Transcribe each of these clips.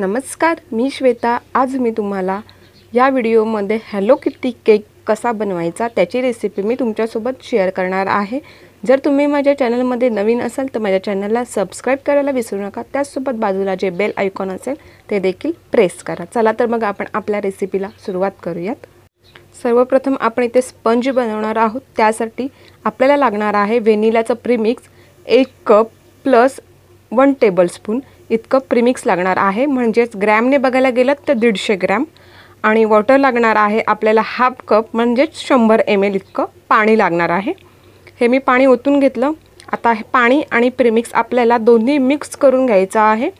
नमस्कार मी श्वेता आज मी तुम्हाला या व्हिडिओमध्ये हॅलो किट्टी केक कसा बनवायचा त्याची रेसिपी मी तुमच्यासोबत शेअर करणार आहे जर तुम्ही माझ्या चॅनलमध्ये नवीन असाल तर माझ्या चॅनलला सबस्क्राईब करायला विसरू नका त्याचसोबत बाजूला जे बेल आयकॉन असेल ते देखील प्रेस करा चला तर मग आपण आपल्या रेसिपीला सुरुवात करूयात सर्वप्रथम आपण इथे स्पंज बनवणार आहोत त्यासाठी आपल्याला लागणार आहे व्हेनिलाचं प्रीमिक्स एक कप प्लस वन टेबलस्पून इतकं प्रिमिक्स लागणार आहे म्हणजेच ग्रॅमने बघायला गेलं तर दीडशे ग्रॅम आणि वॉटर लागणार आहे आपल्याला हाफ कप म्हणजेच शंभर एम एल इतकं पाणी लागणार आहे हे मी पाणी ओतून घेतलं आता हे पाणी आणि प्रिमिक्स आपल्याला दोन्ही मिक्स करून घ्यायचं आहे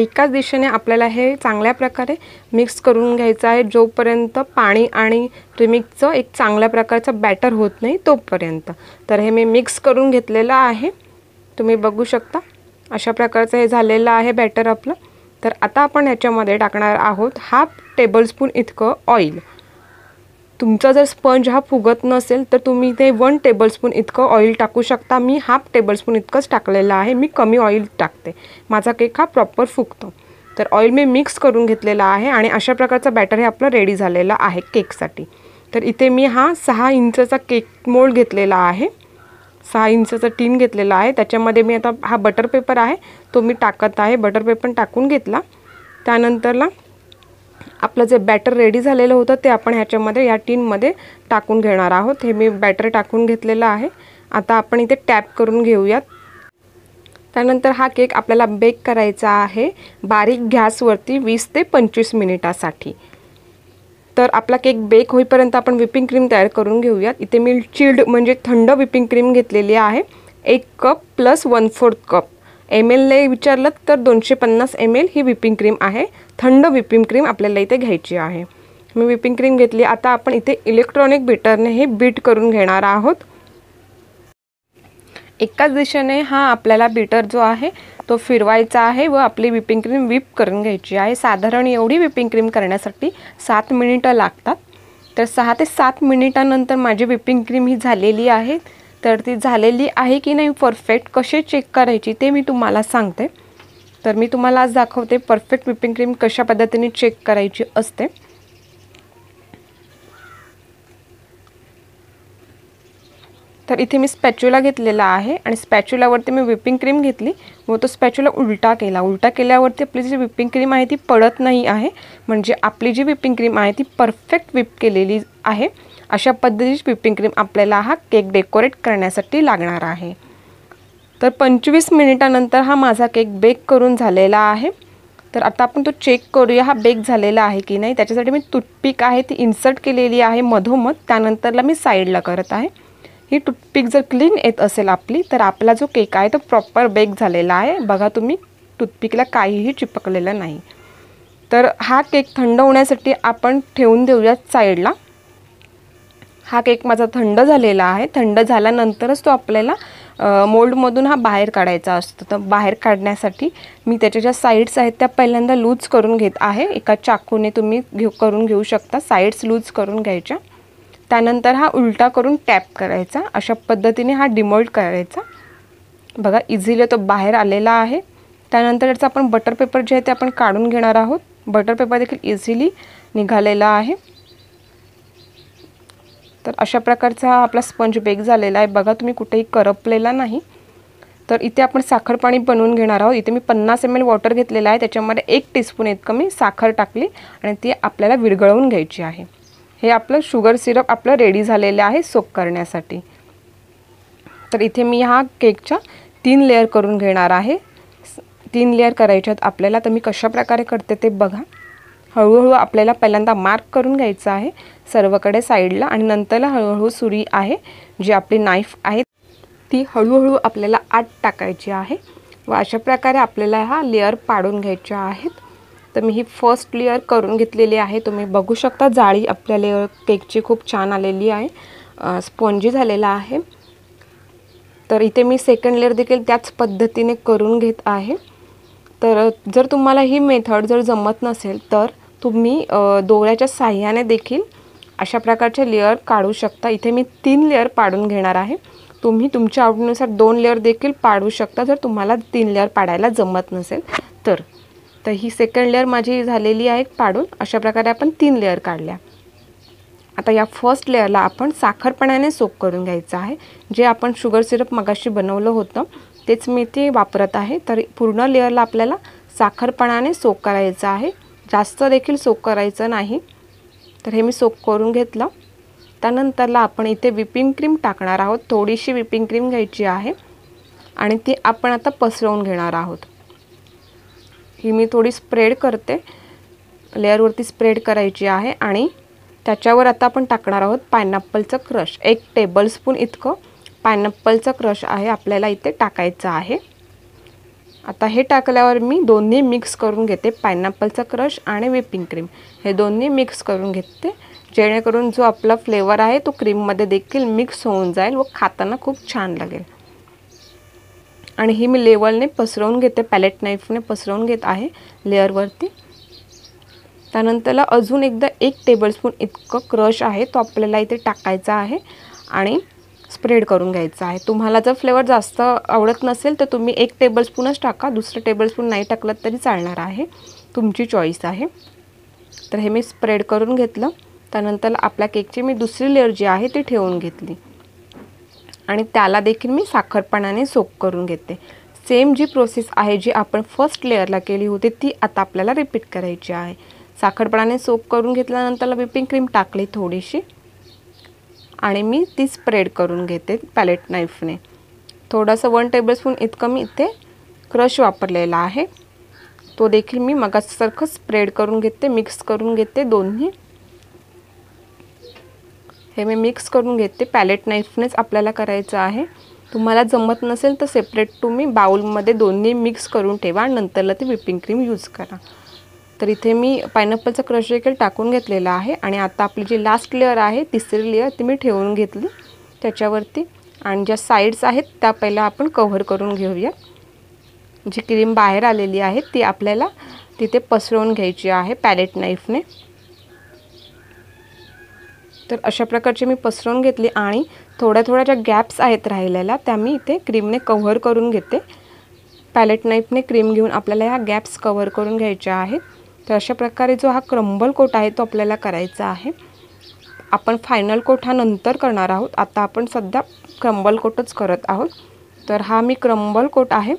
एकाच दिशेने आपल्याला हे चांगल्या प्रकारे मिक्स करून घ्यायचं आहे जोपर्यंत पाणी आणि प्रिमिक्सचं एक चांगल्या प्रकारचं बॅटर होत नाही तोपर्यंत तर हे मी मिक्स करून घेतलेलं आहे तुम्ही बघू शकता अशा प्रकारचं हे झालेलं आहे बॅटर आपलं तर आता आपण ह्याच्यामध्ये टाकणार आहोत हाफ टेबलस्पून इतकं ऑईल तुमचा जर स्पंज हा फुगत नसेल तर तुम्ही ते वन टेबलस्पून इतकं ऑईल टाकू शकता मी हाफ टेबलस्पून इतकंच टाकलेलं आहे मी कमी ऑईल टाकते माझा केक हा प्रॉपर फुगतो तर ऑईल मी मिक्स करून घेतलेला आहे आणि अशा प्रकारचा बॅटर हे आपलं रेडी झालेला आहे केकसाठी तर इथे मी हा सहा इंचचा केक मोल्ड घेतलेला आहे सहा इंचाचं टीन घेतलेलं आहे त्याच्यामध्ये मी आता हा बटर पेपर आहे तो मी टाकत आहे बटर पेपर टाकून घेतला त्यानंतरला आपलं जे बॅटर रेडी झालेलं होतं ते आपण ह्याच्यामध्ये या टीनमध्ये टाकून घेणार आहोत हे मी बॅटर टाकून घेतलेलं आहे आता आपण इथे टॅप करून घेऊयात त्यानंतर हा केक आपल्याला बेक करायचा आहे बारीक गॅसवरती वीस ते पंचवीस मिनिटासाठी तर आपला केक बेक होईपर्यंत आपण व्हिपिंग क्रीम तयार करून घेऊयात इथे मी चिल्ड म्हणजे थंड व्हिपिंग क्रीम घेतलेली आहे एक cup plus one fourth cup M एलने विचारलं तर दोनशे पन्नास एम एल ही व्हिपिंग क्रीम आहे थंड व्हिपिंग क्रीम आपल्याला इथे घ्यायची आहे मी व्हिपिंग क्रीम घेतली आता आपण इथे इलेक्ट्रॉनिक बीटरने हे बीट करून घेणार आहोत एकाच दिशेने हा आपल्याला बीटर जो आहे तो फिरवायचा आहे व आपली व्हिपिंग क्रीम व्हिप करून घ्यायची आहे साधारण एवढी व्हिपिंग क्रीम करण्यासाठी सात मिनिटं लागतात तर सहा ते सात मिनिटानंतर माझी व्हिपिंग क्रीम ही झालेली आहे तर ती झालेली आहे की नाही परफेक्ट कसे चेक करायची ते मी तुम्हाला सांगते तर मी तुम्हाला आज दाखवते परफेक्ट व्हिपिंग क्रीम कशा पद्धतीने चेक करायची असते तर इथे मी स्पॅच्युला घेतलेला आहे आणि स्पॅच्युलावरती मी व्हिपिंग क्रीम घेतली व तो स्पॅच्युला उलटा केला उलटा केल्यावरती आपली जी व्हिपिंग क्रीम आहे ती पडत नाही आहे म्हणजे आपली जी व्हिपिंग क्रीम आहे ती परफेक्ट व्हिप केलेली आहे अशा पद्धतीची व्हिपिंग क्रीम आपल्याला हा केक डेकोरेट करण्यासाठी लागणार आहे तर पंचवीस मिनिटानंतर हा माझा केक बेक करून झालेला आहे तर आता आपण तो चेक करूया हा बेक झालेला आहे की नाही त्याच्यासाठी मी टूथपिक आहे ती इन्सर्ट केलेली आहे मधोमध त्यानंतरला मी साईडला करत आहे ही टूथपिक जर क्लीन येत असेल आपली तर आपला जो केक आहे तो प्रॉपर बेक झालेला आहे बघा तुम्ही टूथपिकला काहीही चिपकलेलं नाही तर हा केक थंड होण्यासाठी आपण ठेवून देऊयात साईडला हा केक माझा थंड झालेला आहे थंड झाल्यानंतरच तो आपल्याला मोल्डमधून हा बाहेर काढायचा असतो तर बाहेर काढण्यासाठी मी त्याच्या ज्या साईड्स आहेत त्या पहिल्यांदा लूज करून घेत आहे एका चाकूने तुम्ही घेऊ करून घेऊ शकता साईड्स लूज करून घ्यायच्या त्यानंतर हा उलटा करून टॅप करायचा अशा पद्धतीने हा डिमोल्ड करायचा बघा इझिली तो बाहेर आलेला आहे त्यानंतर याचा आपण बटर पेपर जे आहे ते आपण काढून घेणार आहोत बटर पेपर देखील इझिली निघालेला आहे तर अशा प्रकारचा हा आपला स्पंज बेक झालेला आहे बघा तुम्ही कुठेही करपलेला नाही तर इथे आपण साखर पाणी बनवून घेणार आहोत इथे मी पन्नास एम एल वॉटर घेतलेला आहे त्याच्यामध्ये एक टीस्पून इतकं मी साखर टाकली आणि ती आपल्याला विरघळवून घ्यायची आहे हे आपलं शुगर सिरप आपलं रेडी झालेलं आहे सोक करण्यासाठी तर इथे मी ह्या केकच्या तीन लेअर करून घेणार आहे तीन लेअर आहेत आपल्याला तर मी कशाप्रकारे करते ते बघा हळूहळू आपल्याला पहिल्यांदा मार्क करून घ्यायचं आहे सर्वकडे साईडला आणि नंतरला हळूहळू सुरी आहे जी आपली नाईफ आहे ती हळूहळू आपल्याला आत टाकायची आहे व अशा प्रकारे आपल्याला ह्या लेअर पाडून घ्यायच्या आहेत तर मी ही फर्स्ट लेअर करून घेतलेली आहे तुम्ही बघू शकता जाळी आपल्या लेअर केकची खूप छान आलेली आहे स्पॉन्जी झालेला आहे तर इथे मी सेकंड लेअर देखील त्याच पद्धतीने करून घेत आहे तर जर तुम्हाला ही मेथड जर जमत नसेल तर तुम्ही दोऱ्याच्या साह्याने देखील अशा प्रकारचे लेअर काढू शकता इथे मी तीन लेअर पाडून घेणार आहे तुम्ही तुमच्या आवडीनुसार दोन लेअर देखील पाडू शकता जर तुम्हाला तीन लेअर पाडायला जमत नसेल तर तर ही सेकंड लेअर माझी झालेली आहे पाडून अशा प्रकारे आपण तीन लेअर काढल्या आता या फर्स्ट लेअरला आपण साखरपणाने सोप करून घ्यायचं आहे जे आपण शुगर सिरप मगाशी बनवलं होतं तेच मी ते वापरत आहे तर पूर्ण लेअरला आपल्याला साखरपणाने सोक करायचं आहे जास्त देखील सोक करायचं नाही तर हे मी सोक करून घेतलं त्यानंतरला आपण इथे विपिंग क्रीम टाकणार आहोत थोडीशी विपिंग क्रीम घ्यायची आहे आणि ती आपण आता पसरवून घेणार आहोत ही मी थोडी स्प्रेड करते लेअरवरती स्प्रेड करायची आहे आणि त्याच्यावर आता आपण टाकणार आहोत पायनॅपलचं क्रश एक टेबलस्पून इतकं पायनॅपलचं क्रश आहे आपल्याला इथे टाकायचं आहे आता हे टाकल्यावर मी दोन्ही मिक्स करून घेते पायनॅपलचा क्रश आणि व्हिपिंग क्रीम हे दोन्ही मिक्स करून घेते जेणेकरून जो आपला फ्लेवर आहे तो क्रीममध्ये देखील मिक्स होऊन जाईल व खाताना खूप छान लागेल आणि ही मी लेवलने पसरवून घेते पॅलेट नाईफने पसरवून घेत आहे लेअरवरती त्यानंतरला अजून एकदा एक टेबलस्पून इतकं क्रश आहे तो आपल्याला इथे टाकायचा आहे आणि स्प्रेड करून घ्यायचा आहे तुम्हाला जर फ्लेवर जास्त आवडत नसेल तर तुम्ही एक टेबलस्पूनच टाका दुसरं टेबलस्पून नाही टाकलं तरी चालणार आहे तुमची चॉईस आहे तर हे मी स्प्रेड करून घेतलं त्यानंतर आपल्या केकची मी दुसरी लेअर जी आहे ती ठेवून घेतली आणि त्याला देखील मी साखरपणाने सोक करून घेते सेम जी प्रोसेस आहे जी आपण फर्स्ट लेअरला केली होती ती आता आपल्याला रिपीट करायची आहे साखरपणाने सोप करून घेतल्यानंतर व्हिपिंग क्रीम टाकली थोडीशी आणि मी ती स्प्रेड करून घेते पॅलेट नाईफने थोडंसं वन टेबलस्पून इतकं मी इथे क्रश वापरलेला आहे तो देखील मी मगासारखं स्प्रेड करून घेते मिक्स करून घेते दोन्ही हे मी मिक्स करून घेते पॅलेट नाईफनेच आपल्याला करायचं आहे तुम्हाला जमत नसेल तर सेपरेट तुम्ही बाऊलमध्ये दोन्ही मिक्स करून ठेवा नंतरला ती व्हिपिंग क्रीम यूज करा तर इथे मी पायनॅपलचा क्रश देखील टाकून घेतलेला आहे आणि आता आपली जी लास्ट लेअर आहे तिसरी लेअर ती मी ठेवून घेतली त्याच्यावरती आणि ज्या साईड्स आहेत त्या पहिला आपण कव्हर करून घेऊया जी क्रीम बाहेर आलेली आहे ती आपल्याला तिथे पसरवून घ्यायची आहे पॅलेट नाईफने तर अशा प्रकारची मी पसरवून घेतली आणि थोड्या थोड्या ज्या गॅप्स आहेत राहिलेल्या त्या मी इथे क्रीमने कव्हर करून घेते पॅलेट नाईफने क्रीम घेऊन आपल्याला ह्या गॅप्स कव्हर करून घ्यायच्या आहेत तर अशा प्रकारे जो हा क्रंबल कोट आहे तो आपल्याला करायचा आहे आपण फायनल कोट हा नंतर करणार आहोत आता आपण सध्या क्रंबल कोटच करत आहोत तर हा मी क्रंबल कोट आहे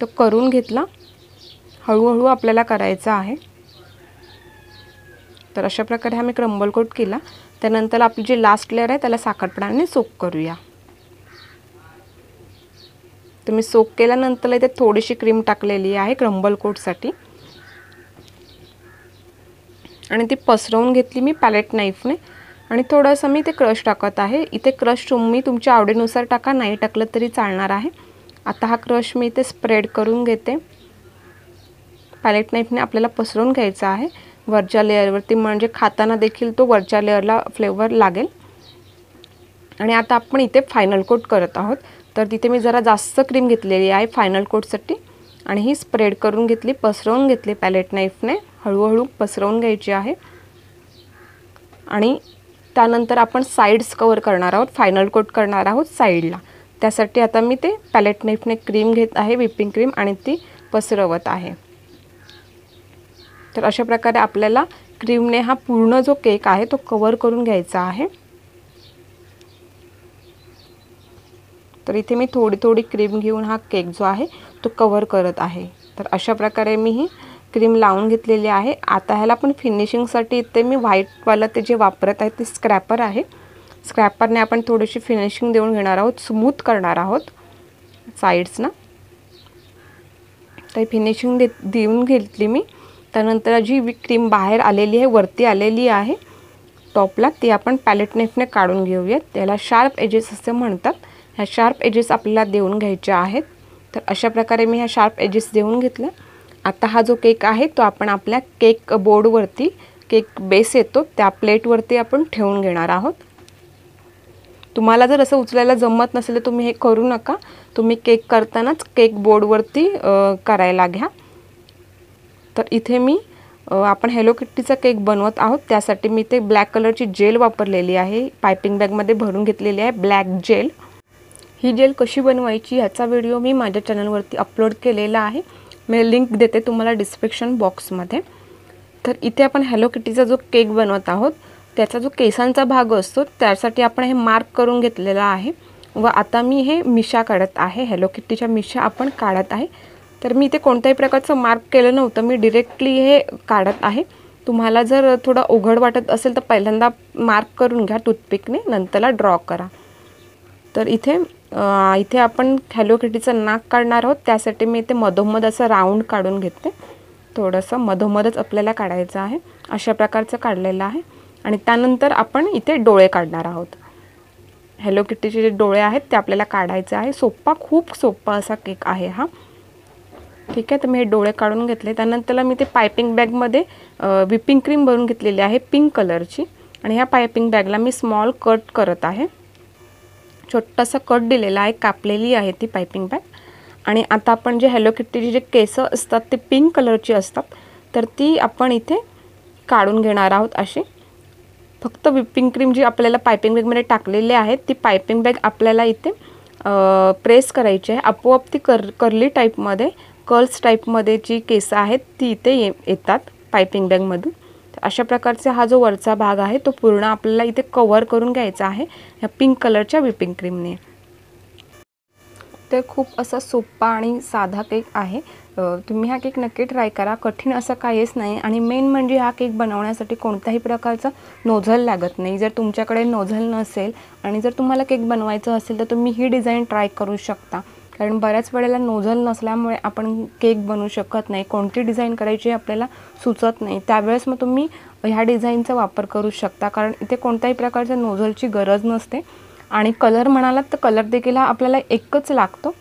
तो करून घेतला हळूहळू आपल्याला करायचा आहे तर अशा प्रकारे हा मी क्रंबल कोट केला त्यानंतर आपली जी लास्ट लेअर आहे त्याला साखरपणाने सोक करूया तुम्ही मी सोक केल्यानंतर इथे थोडीशी क्रीम टाकलेली आहे क्रंबल कोटसाठी आणि ती पसरवून घेतली मी पॅलेट नाईफने आणि थोडंसं मी ते क्रश टाकत आहे इथे क्रश तुम्ही तुमच्या आवडीनुसार टाका नाही टाकलं तरी चालणार आहे आता हा क्रश मी इथे स्प्रेड करून घेते पॅलेट नाईफने आपल्याला पसरवून घ्यायचा आहे वरच्या लेअरवरती म्हणजे खाताना देखील तो वरच्या लेअरला फ्लेवर लागेल आणि आता आपण इथे फायनल कोट करत आहोत तर तिथे मी जरा जास्त क्रीम घेतलेली आहे फायनल कोटसाठी आणि ही स्प्रेड करून घेतली पसरवून घेतली पॅलेट नाईफने हळूहळू पसरवून घ्यायची आहे आणि त्यानंतर आपण साईड्स कवर करणार आहोत फायनल कोट करणार आहोत साईडला त्यासाठी आता मी ते पॅलेट नाईफने क्रीम घेत आहे व्हिपिंग क्रीम आणि ती पसरवत आहे तर अशा प्रकारे आपल्याला क्रीमने हा पूर्ण जो केक आहे तो कवर करून घ्यायचा आहे तर इथे मी थोडी थोडी क्रीम घेऊन हा केक जो आहे तो कवर करत आहे तर अशा प्रकारे मी ही क्रीम लावून घेतलेली आहे आता ह्याला पण फिनिशिंगसाठी इथे मी व्हाईटवालं ते जे वापरत आहे ते स्क्रॅपर आहे स्क्रॅपरने आपण थोडीशी फिनिशिंग देऊन घेणार आहोत स्मूथ करणार आहोत साईड्सना तर फिनिशिंग दे देऊन घेतली मी त्यानंतर जी क्रीम बाहेर आलेली आहे वरती आलेली आहे टॉपला ती आपण पॅलेट नेफने काढून घेऊयात त्याला शार्प एजेस असे म्हणतात ह्या शार्प एजेस आपल्याला देऊन घ्यायच्या आहेत तर अशा प्रकारे मी ह्या शार्प एजेस देऊन घेतल्या आता हा जो केक आहे तो आपण आपल्या केक बोर्डवरती केक बेस येतो त्या प्लेटवरती आपण ठेवून घेणार आहोत तुम्हाला जर असं उचलायला जमत नसेल तर तुम्ही हे करू नका तुम्ही केक करतानाच केक बोर्डवरती करायला घ्या तर इथे मी आपण हॅलो किट्टीचा केक बनवत आहोत त्यासाठी मी ते ब्लॅक कलरची जेल वापरलेली आहे पायपिंग बॅगमध्ये भरून घेतलेली आहे ब्लॅक जेल ही जेल कशी बनवायची ह्याचा व्हिडिओ मी माझ्या चॅनलवरती अपलोड केलेला आहे मी लिंक देते तुम्हाला डिस्क्रिप्शन बॉक्समध्ये तर इथे आपण हॅलो किट्टीचा जो केक बनवत आहोत त्याचा जो केसांचा भाग असतो त्यासाठी आपण हे मार्क करून घेतलेला आहे व आता मी हे मिशा काढत आहे हॅलो किट्टीच्या मिशा आपण काढत आहे तर मी इथे कोणत्याही प्रकारचं मार्क केलं नव्हतं मी डिरेक्टली हे काढत आहे तुम्हाला जर थोडं उघड वाटत असेल तर पहिल्यांदा मार्क करून घ्या टूथपिकने नंतरला ड्रॉ करा तर इथे इथे आपण हॅलोकिटीचं नाक काढणार आहोत त्यासाठी मी इथे मधोमध असं राऊंड काढून घेते थोडंसं मधोमधच आपल्याला काढायचं आहे अशा प्रकारचं काढलेलं आहे आणि त्यानंतर आपण इथे डोळे काढणार आहोत हॅलो जे डोळे आहेत ते आपल्याला काढायचे आहे सोप्पा खूप सोप्पा असा केक आहे हा ठीक आहे तर मी हे डोळे काढून घेतले त्यानंतरला मी ते पायपिंग बॅगमध्ये विपिंग क्रीम भरून घेतलेली आहे पिंक कलरची आणि ह्या पायपिंग बॅगला मी स्मॉल कट करत आहे छोटासा कट दिलेला आहे कापलेली आहे ती पायपिंग बॅग आणि आता आपण जे हॅलो किट्टीची जे केसं असतात ते पिंक कलरची असतात तर ती आपण इथे काढून घेणार आहोत अशी फक्त विपिंग क्रीम जी आपल्याला पायपिंग बॅगमध्ये टाकलेली आहे ती पायपिंग बॅग आपल्याला इथे प्रेस करायची आहे आपोआप ती कर कर्ली टाईपमध्ये कर्ल्स टाईपमध्ये जी केस आहेत ती इथे ये येतात पायपिंग बॅगमधून अशा प्रकारचा हा जो वरचा भाग आहे तो पूर्ण आपल्याला इथे कवर करून घ्यायचा आहे ह्या पिंक कलरच्या व्हिपिंग क्रीमने तर खूप असा सोपा आणि साधा केक आहे तुम्ही हा केक नक्की ट्राय करा कठीण असं काहीच नाही आणि मेन म्हणजे हा केक बनवण्यासाठी कोणत्याही प्रकारचं नोझल लागत नाही जर तुमच्याकडे नोझल नसेल आणि जर तुम्हाला केक बनवायचं असेल तर तुम्ही ही डिझाईन ट्राय करू शकता कारण बऱ्याच वेळेला नोझल नसल्यामुळे आपण केक बनवू शकत नाही कोणती डिझाईन करायची आपल्याला सुचत नाही त्यावेळेस मग तुम्ही ह्या डिझाईनचा वापर करू शकता कारण इथे कोणत्याही प्रकारच्या नोझलची गरज नसते आणि कलर म्हणालात तर कलर देखील हा आपल्याला एकच लागतो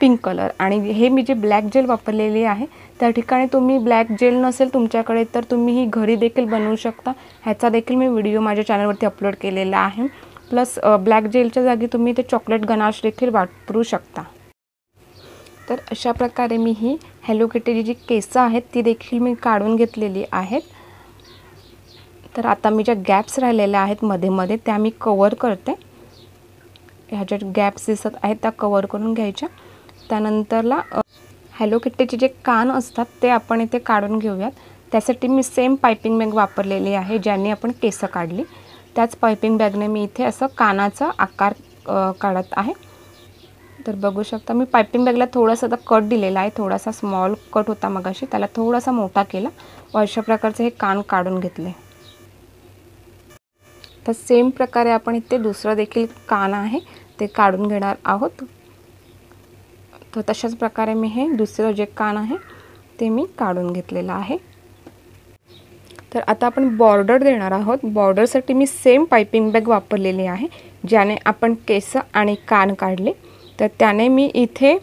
पिंक कलर आणि हे मी जे ब्लॅक जेल वापरलेली आहे त्या ठिकाणी तुम्ही ब्लॅक जेल नसेल तुमच्याकडे तर तुम्ही ही घरी देखील बनवू शकता ह्याचा देखील मी व्हिडिओ माझ्या चॅनलवरती अपलोड केलेला आहे प्लस ब्लॅक जेलच्या जागी तुम्ही ते चॉकलेट गनाश देखील वापरू शकता तर अशा प्रकारे मी ही हॅलो जी केसं आहेत ती देखील मी काढून घेतलेली आहेत तर आता मी ज्या गॅप्स राहिलेल्या आहेत मध्ये मध्ये त्या मी कवर करते ह्या ज्या गॅप्स दिसत आहेत त्या कवर करून घ्यायच्या त्यानंतरला हॅलो जे कान असतात ते आपण इथे काढून घेऊयात त्यासाठी मी सेम पायपिंग बॅग वापरलेली आहे ज्याने आपण केसं काढली त्याच पायपिंग बॅगने मी इथे असं कानाचा आकार काढत आहे तर बघू शकता मी पायपिंग बॅगला थोडासा आता कट दिलेला आहे थोडासा स्मॉल कट होता मगाशी त्याला थोडासा मोठा केला व अशा प्रकारचे हे कान काढून घेतले तर सेम प्रकारे आपण इथे दुसरं देखील कान आहे ते काढून घेणार आहोत तर तशाच प्रकारे मी हे दुसरं जे कान आहे ते मी काढून घेतलेलं आहे तर आता आपण बॉर्डर देणार आहोत बॉर्डरसाठी मी सेम पायपिंग बॅग वापरलेली आहे ज्याने आपण केस आणि कान काढले तर त्याने मी इथे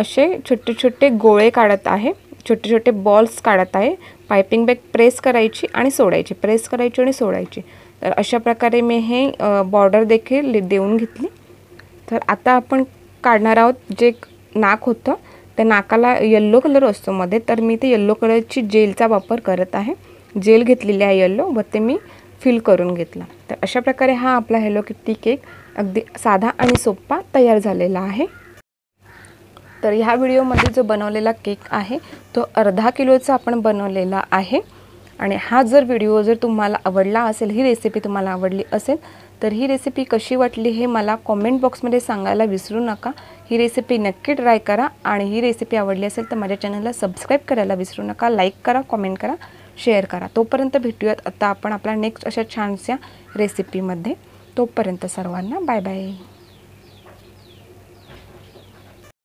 असे छोटे छोटे गोळे काढत आहे छोटे छोटे बॉल्स काढत आहे पायपिंग बॅग प्रेस करायची आणि सोडायची प्रेस करायची आणि सोडायची तर अशा प्रकारे मी हे बॉर्डर देखील देऊन घेतली तर आता आपण काढणार आहोत जे नाक होतं त्या नाकाला येल्लो कलर असतो मध्ये तर मी ते यल्लो कलरची जेलचा वापर करत आहे जेल घेतलेली आहे येल्लो व ते मी फिल करून घेतला तर अशा प्रकारे हा आपला हॅलो किट्टी केक अगदी साधा आणि सोप्पा तयार झालेला आहे तर ह्या व्हिडिओमध्ये जो बनवलेला केक आहे तो अर्धा किलोचा आपण बनवलेला आहे आणि हा जर व्हिडिओ जर तुम्हाला आवडला असेल ही रेसिपी तुम्हाला आवडली असेल तर ही रेसिपी कशी वाटली हे मला कॉमेंट बॉक्समध्ये सांगायला विसरू नका ही रेसिपी नक्की ट्राय करा आणि ही रेसिपी आवडली असेल तर माझ्या चॅनलला सबस्क्राईब करायला विसरू नका लाईक करा कॉमेंट करा शेअर करा तोपर्यंत भेटूयात आता आपण आपल्या नेक्स्ट अशा छानशा रेसिपीमध्ये तोपर्यंत सर्वांना बाय बाय